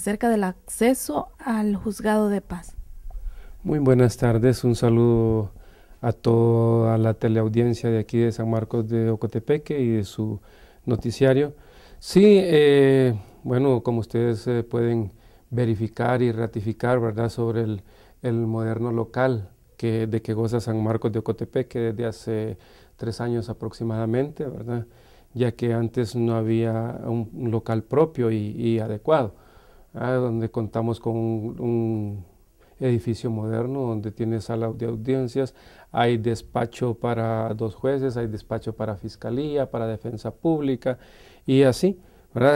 acerca del acceso al juzgado de paz. Muy buenas tardes, un saludo a toda la teleaudiencia de aquí de San Marcos de Ocotepeque y de su noticiario. Sí, eh, bueno, como ustedes eh, pueden verificar y ratificar, ¿verdad?, sobre el, moderno local que, de que goza San Marcos de Ocotepeque desde hace tres años aproximadamente, ¿verdad?, ya que antes no había un, local propio y adecuado. Ah, donde contamos con un, edificio moderno, donde tiene sala de audiencias, hay despacho para dos jueces, hay despacho para fiscalía, para defensa pública y así.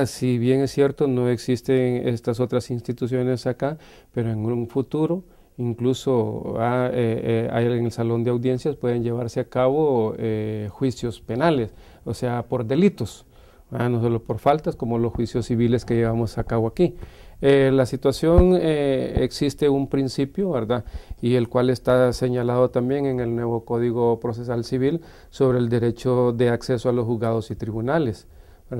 Si bien es cierto, no existen estas otras instituciones acá, pero en un futuro incluso ah, eh, eh, en el salón de audiencias pueden llevarse a cabo eh, juicios penales, o sea, por delitos. Ah, no solo por faltas, como los juicios civiles que llevamos a cabo aquí. Eh, la situación eh, existe un principio, ¿verdad? Y el cual está señalado también en el nuevo Código Procesal Civil sobre el derecho de acceso a los juzgados y tribunales.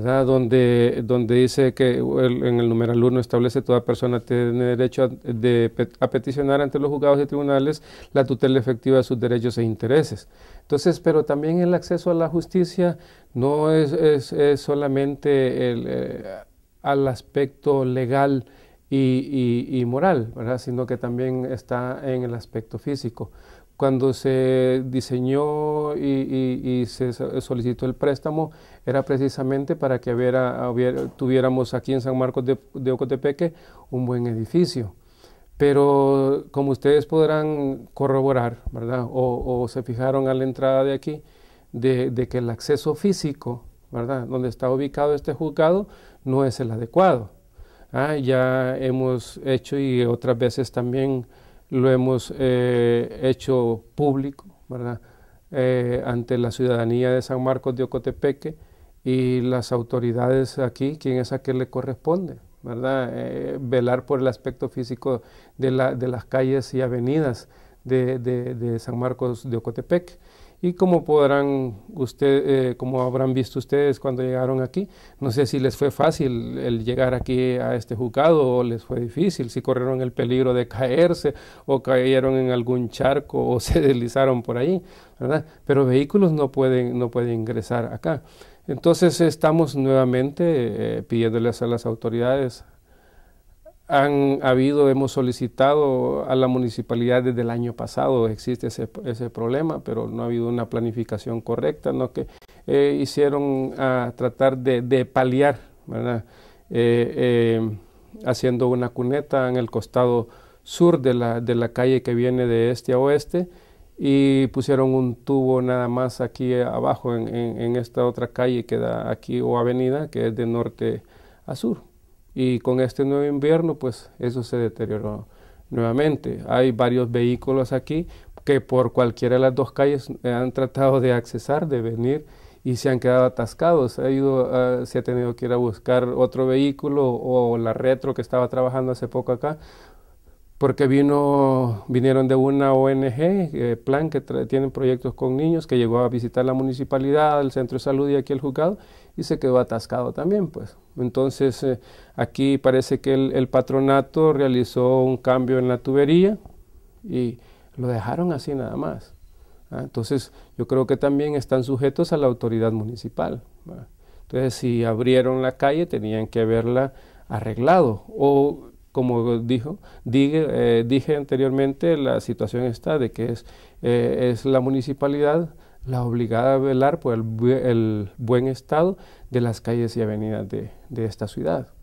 Donde, donde dice que en el numeral 1 establece toda persona tiene derecho a, de, peticionar ante los juzgados y tribunales la tutela efectiva de sus derechos e intereses. Entonces, pero también el acceso a la justicia no es, solamente eh, al aspecto legal y, moral, sino que también está en el aspecto físico cuando se diseñó y, se solicitó el préstamo era precisamente para que hubiera, tuviéramos aquí en San Marcos de, Ocotepeque un buen edificio. Pero como ustedes podrán corroborar, ¿verdad? O, se fijaron a la entrada de aquí, de, que el acceso físico, ¿verdad? Donde está ubicado este juzgado no es el adecuado. Ah, ya hemos hecho y otras veces también lo hemos eh, hecho público, ¿verdad? Eh, ante la ciudadanía de San Marcos de Ocotepeque y las autoridades aquí, quien es a qué le corresponde, ¿verdad? Eh, velar por el aspecto físico de, las calles y avenidas de, de San Marcos de Ocotepeque. Y como podrán usted, eh, como habrán visto ustedes cuando llegaron aquí, no sé si les fue fácil el llegar aquí a este juzgado o les fue difícil, si corrieron el peligro de caerse o cayeron en algún charco o se deslizaron por ahí, ¿verdad? Pero vehículos no pueden, no pueden ingresar acá. Entonces estamos nuevamente eh, pidiéndoles a las autoridades han habido, hemos solicitado a la municipalidad desde el año pasado, existe ese, ese problema, pero no ha habido una planificación correcta, ¿no? que eh, hicieron a tratar de, paliar, eh, eh, haciendo una cuneta en el costado sur de la, de la calle que viene de este a oeste y pusieron un tubo nada más aquí abajo en esta otra calle que da aquí o avenida que es de norte a sur y con este nuevo invierno pues eso se deterioró nuevamente. Hay varios vehículos aquí que por cualquiera de las dos calles han tratado de accesar, de venir y se han quedado atascados. Ha ido, ah, se ha tenido que ir a buscar otro vehículo o la retro que estaba trabajando hace poco acá porque vino, vinieron de una ONG, eh, Plan, que tienen proyectos con niños, que llegó a visitar la municipalidad, el centro de salud y aquí el juzgado, y se quedó atascado también, pues. Entonces, eh, aquí parece que el, patronato realizó un cambio en la tubería y lo dejaron así nada más. ¿ah? Entonces, yo creo que también están sujetos a la autoridad municipal. Entonces, si abrieron la calle, tenían que haberla arreglado o como dijo, eh, dije, anteriormente, la situación está de que es, eh, la municipalidad la obligada a velar por el, buen estado de las calles y avenidas de, de esta ciudad.